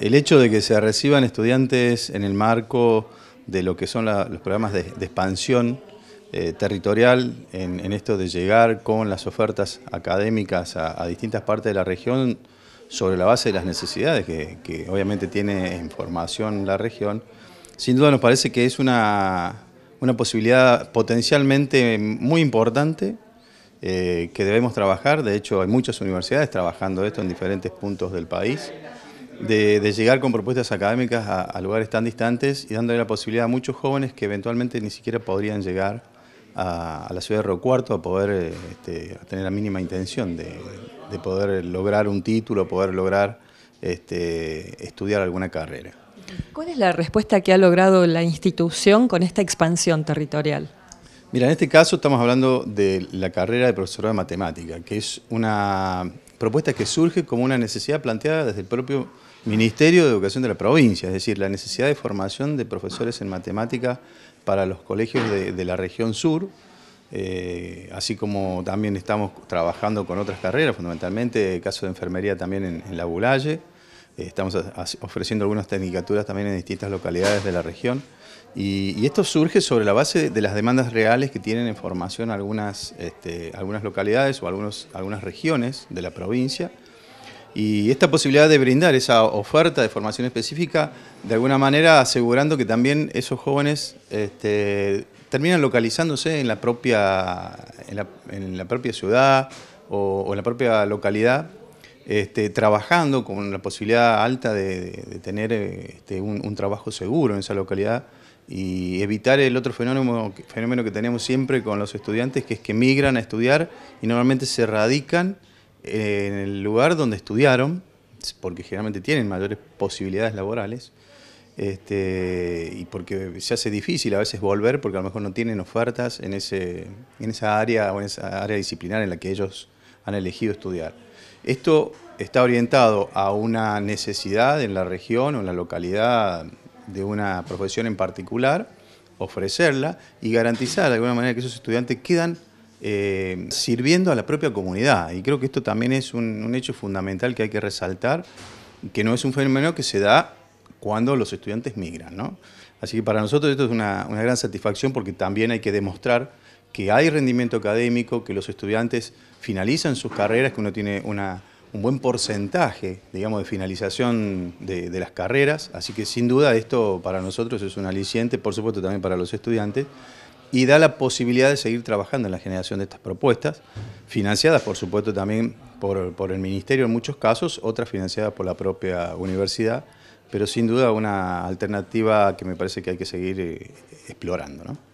El hecho de que se reciban estudiantes en el marco de lo que son los programas de, expansión eh, territorial, en, esto de llegar con las ofertas académicas a, distintas partes de la región sobre la base de las necesidades que, obviamente tiene en formación la región, sin duda nos parece que es una, posibilidad potencialmente muy importante eh, que debemos trabajar. De hecho, hay muchas universidades trabajando esto en diferentes puntos del país de, llegar con propuestas académicas a, lugares tan distantes y dándole la posibilidad a muchos jóvenes que eventualmente ni siquiera podrían llegar a, la ciudad de Río Cuarto a poder este, tener la mínima intención de, poder lograr un título, poder lograr este, estudiar alguna carrera. ¿Cuál es la respuesta que ha logrado la institución con esta expansión territorial? Mira, en este caso estamos hablando de la carrera de profesora de matemática, que es una propuesta que surge como una necesidad planteada desde el propio Ministerio de Educación de la provincia, es decir, la necesidad de formación de profesores en matemática para los colegios de, la región sur, eh, así como también estamos trabajando con otras carreras, fundamentalmente casos caso de enfermería también en, La Bulalle, eh, estamos ofreciendo algunas tecnicaturas también en distintas localidades de la región. Y, esto surge sobre la base de las demandas reales que tienen en formación algunas, este, algunas localidades o algunos, algunas regiones de la provincia. Y esta posibilidad de brindar esa oferta de formación específica, de alguna manera asegurando que también esos jóvenes este, terminan localizándose en la propia, en la, propia ciudad o en la propia localidad este, trabajando con la posibilidad alta de, tener este, un, trabajo seguro en esa localidad y evitar el otro fenómeno, fenómeno que tenemos siempre con los estudiantes, que es que migran a estudiar y normalmente se radican en el lugar donde estudiaron, porque generalmente tienen mayores posibilidades laborales, este, y porque se hace difícil a veces volver porque a lo mejor no tienen ofertas en, ese, en esa área o en esa área disciplinar en la que ellos han elegido estudiar. Esto está orientado a una necesidad en la región o en la localidad de una profesión en particular, ofrecerla y garantizar de alguna manera que esos estudiantes quedan eh, sirviendo a la propia comunidad. Y creo que esto también es un, hecho fundamental que hay que resaltar, que no es un fenómeno que se da cuando los estudiantes migran. Así que para nosotros esto es una gran satisfacción porque también hay que demostrar que hay rendimiento académico, que los estudiantes finalizan sus carreras, que uno tiene un buen porcentaje, digamos, de finalización de, las carreras, así que sin duda esto para nosotros es un aliciente, por supuesto también para los estudiantes, y da la posibilidad de seguir trabajando en la generación de estas propuestas, financiadas por supuesto también por, por el Ministerio en muchos casos, otras financiadas por la propia universidad, pero sin duda una alternativa que me parece que hay que seguir eh, explorando. ¿no?